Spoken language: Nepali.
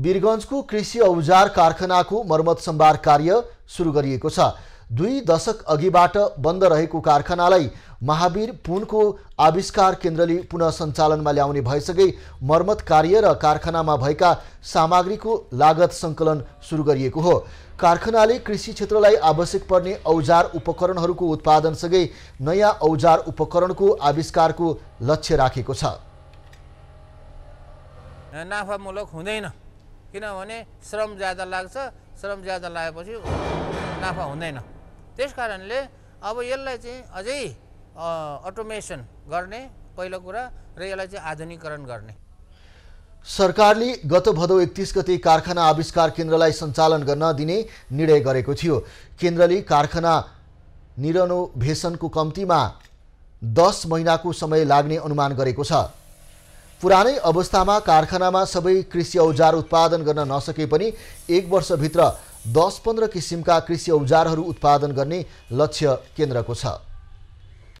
वीरगन्जको कृषि औजार कारखानाको मर्मत सम्भार कार्य सुरु गरिएको छ दुई दशक अघिबाट बन्द रहेको कारखानालाई महावीर पुनको आविष्कार केन्द्रले पुनः सञ्चालनमा ल्याउने भएसँगै मर्मत कार्य र कारखानामा भएका सामग्रीको लागत सङ्कलन सुरु गरिएको हो कारखानाले कृषि क्षेत्रलाई आवश्यक पर्ने औजार उपकरणहरूको उत्पादनसँगै नयाँ औजार उपकरणको आविष्कारको लक्ष्य राखेको छ नाफामूलक हुँदैन किनभने श्रम ज्यादा लाग्छ श्रम ज्यादा लागेपछि नाफा हुँदैन त्यस कारणले अब यसलाई चाहिँ अझै अटोमेसन गर्ने पहिलो कुरा र यसलाई चाहिँ आधुनिकरण गर्ने सरकारले गत भदौ एकतिस गते कारखाना आविष्कार केन्द्रलाई सञ्चालन गर्न दिने निर्णय गरेको थियो केन्द्रले कारखाना निरनोभेसनको कम्तीमा दस महिनाको समय लाग्ने अनुमान गरेको छ पुरानै अवस्थामा कारखानामा सबै कृषि औजार उत्पादन गर्न नसके पनि एक वर्षभित्र दस पन्ध्र किसिमका कृषि औजारहरू उत्पादन गर्ने लक्ष्य केन्द्रको छ